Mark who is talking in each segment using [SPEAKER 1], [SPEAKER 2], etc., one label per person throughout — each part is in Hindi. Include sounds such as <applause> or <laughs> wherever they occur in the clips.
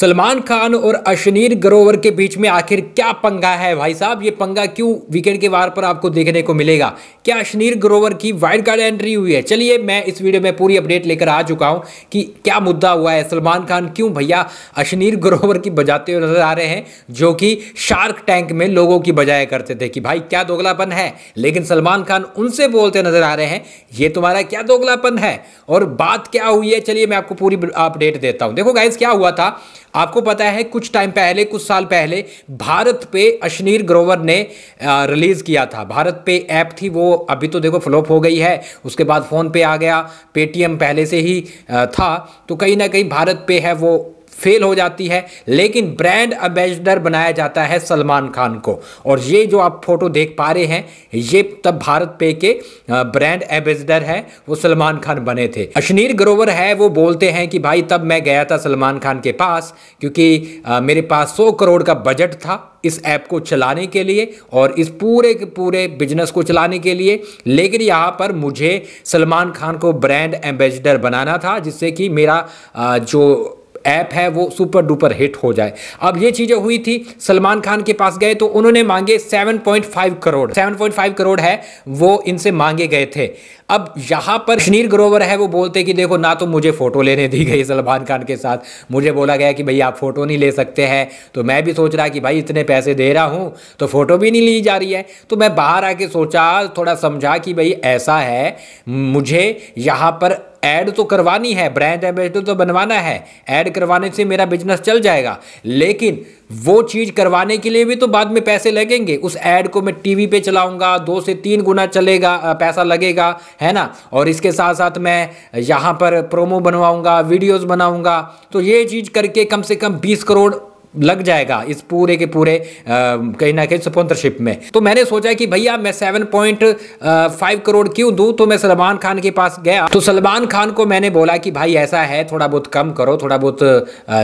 [SPEAKER 1] सलमान खान और अश्नीर ग्रोवर के बीच में आखिर क्या पंगा है भाई साहब ये पंगा क्यों वीकेंड के वार पर आपको देखने को मिलेगा क्या अश्नीर ग्रोवर की वाइल्ड कार्ड एंट्री हुई है चलिए मैं इस वीडियो में पूरी अपडेट लेकर आ चुका हूं कि क्या मुद्दा हुआ है सलमान खान क्यों भैया अश्नीर ग्रोवर की बजाते हुए नजर आ रहे हैं जो कि शार्क टैंक में लोगों की बजाया करते थे कि भाई क्या दोगलापन है लेकिन सलमान खान उनसे बोलते नजर आ रहे हैं ये तुम्हारा क्या दोगलापन है और बात क्या हुई है चलिए मैं आपको पूरी अपडेट देता हूँ देखो गाइज क्या हुआ था आपको पता है कुछ टाइम पहले कुछ साल पहले भारत पे अश्नीर ग्रोवर ने रिलीज़ किया था भारत पे ऐप थी वो अभी तो देखो फ्लॉप हो गई है उसके बाद फ़ोन पे आ गया पेटीएम पहले से ही था तो कहीं ना कहीं भारत पे है वो फेल हो जाती है लेकिन ब्रांड एम्बेसडर बनाया जाता है सलमान खान को और ये जो आप फोटो देख पा रहे हैं ये तब भारत पे के ब्रांड एम्बेसडर है वो सलमान खान बने थे अश्नीर ग्रोवर है वो बोलते हैं कि भाई तब मैं गया था सलमान खान के पास क्योंकि मेरे पास सौ करोड़ का बजट था इस ऐप को चलाने के लिए और इस पूरे के पूरे बिजनेस को चलाने के लिए लेकिन यहाँ पर मुझे सलमान खान को ब्रांड एम्बेसडर बनाना था जिससे कि मेरा जो ऐप है वो सुपर डुपर हिट हो जाए अब ये चीज़ें हुई थी सलमान खान के पास गए तो उन्होंने मांगे 7.5 करोड़ 7.5 करोड़ है वो इनसे मांगे गए थे अब यहाँ पर शनीर ग्रोवर है वो बोलते कि देखो ना तो मुझे फ़ोटो लेने दी गई सलमान खान के साथ मुझे बोला गया कि भाई आप फ़ोटो नहीं ले सकते हैं तो मैं भी सोच रहा कि भाई इतने पैसे दे रहा हूँ तो फ़ोटो भी नहीं ली जा रही है तो मैं बाहर आके सोचा थोड़ा समझा कि भाई ऐसा है मुझे यहाँ पर ऐड तो करवानी है ब्रांड एम्बेसडर तो बनवाना है ऐड करवाने से मेरा बिजनेस चल जाएगा लेकिन वो चीज़ करवाने के लिए भी तो बाद में पैसे लगेंगे उस ऐड को मैं टीवी पे चलाऊंगा दो से तीन गुना चलेगा पैसा लगेगा है ना और इसके साथ साथ मैं यहाँ पर प्रोमो बनवाऊंगा वीडियोस बनाऊंगा तो ये चीज़ करके कम से कम बीस करोड़ लग जाएगा इस पूरे के पूरे कहीं ना कहीं स्पॉन्सरशिप में तो मैंने सोचा कि भैया मैं सेवन पॉइंट फाइव करोड़ क्यों दूँ तो मैं सलमान खान के पास गया तो सलमान खान को मैंने बोला कि भाई ऐसा है थोड़ा बहुत कम करो थोड़ा बहुत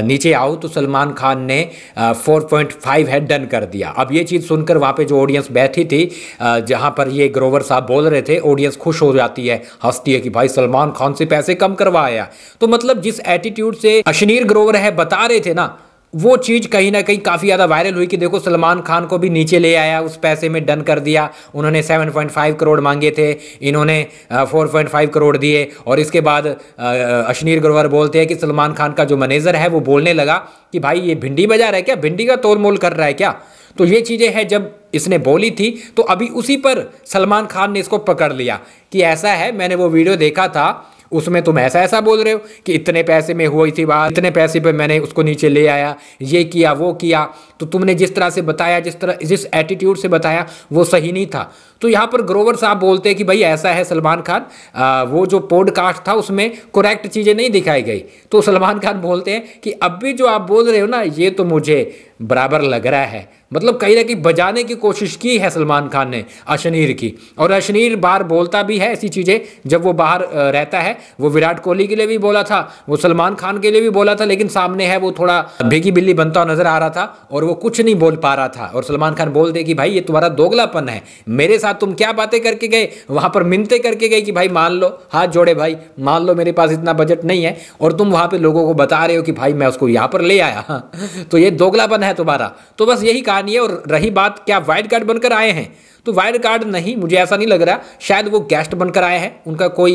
[SPEAKER 1] नीचे आओ तो सलमान खान ने फोर पॉइंट फाइव है डन कर दिया अब ये चीज़ सुनकर वहाँ पर जो ऑडियंस बैठी थी जहाँ पर ये ग्रोवर साहब बोल रहे थे ऑडियंस खुश हो जाती है हंसती है कि भाई सलमान खान से पैसे कम करवाया तो मतलब जिस एटीट्यूड से अश्नीर ग्रोवर है बता रहे थे ना वो चीज़ कहीं ना कहीं काफ़ी ज़्यादा वायरल हुई कि देखो सलमान खान को भी नीचे ले आया उस पैसे में डन कर दिया उन्होंने 7.5 करोड़ मांगे थे इन्होंने 4.5 करोड़ दिए और इसके बाद अश्नीर ग्रोवर बोलते हैं कि सलमान खान का जो मैनेजर है वो बोलने लगा कि भाई ये भिंडी बजा रहा है क्या भिंडी का तोल मोल कर रहा है क्या तो ये चीज़ें हैं जब इसने बोली थी तो अभी उसी पर सलमान खान ने इसको पकड़ लिया कि ऐसा है मैंने वो वीडियो देखा था उसमें तुम ऐसा ऐसा बोल रहे हो कि इतने पैसे में हुई थी बात इतने पैसे पे मैंने उसको नीचे ले आया ये किया वो किया तो तुमने जिस तरह से बताया जिस तरह जिस एटीट्यूड से बताया वो सही नहीं था तो यहाँ पर ग्रोवर साहब बोलते हैं कि भाई ऐसा है सलमान खान आ, वो जो पॉडकास्ट था उसमें करेक्ट चीज़ें नहीं दिखाई गई तो सलमान खान बोलते हैं कि अब भी जो आप बोल रहे हो ना ये तो मुझे बराबर लग रहा है मतलब कहीं ना कहीं बजाने की कोशिश की है सलमान खान ने अशनीर की और अशनीर बार बोलता भी है ऐसी चीज़ें जब वो बाहर रहता है वो विराट कोहली के लिए भी बोला था वो सलमान खान के लिए भी बोला था लेकिन सामने है वो थोड़ा भीगी बिल्ली बनता हुआ नजर आ रहा था और वो कुछ नहीं बोल पा रहा था और सलमान खान बोल दे कि भाई ये तुम्हारा दोगलापन है मेरे साथ तुम क्या बातें करके गए वहाँ पर मिनते करके गए कि भाई मान लो हाथ जोड़े भाई मान लो मेरे पास इतना बजट नहीं है और तुम वहाँ पर लोगों को बता रहे हो कि भाई मैं उसको यहाँ पर ले आया <laughs> तो ये दोगलापन है तुम्हारा तो बस यही कहानी है और रही बात क्या वाइल्ड कार्ड बनकर आए हैं तो वाइल्ड कार्ड नहीं मुझे ऐसा नहीं लग रहा शायद वो गेस्ट बनकर आए हैं उनका कोई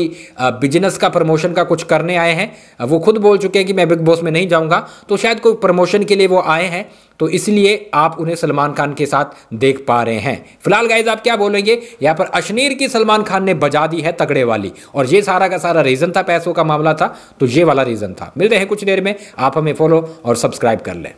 [SPEAKER 1] बिजनेस का प्रमोशन का कुछ करने आए हैं वो खुद बोल चुके हैं कि मैं बिग बॉस में नहीं जाऊंगा तो शायद कोई प्रमोशन के लिए वो आए हैं तो इसलिए आप उन्हें सलमान खान के साथ देख पा रहे हैं फिलहाल गाइज आप क्या बोलेंगे यहाँ पर अश्नीर की सलमान खान ने बजा दी है तगड़े वाली और ये सारा का सारा रीजन था पैसों का मामला था तो ये वाला रीजन था मिलते हैं कुछ देर में आप हमें फॉलो और सब्सक्राइब कर लें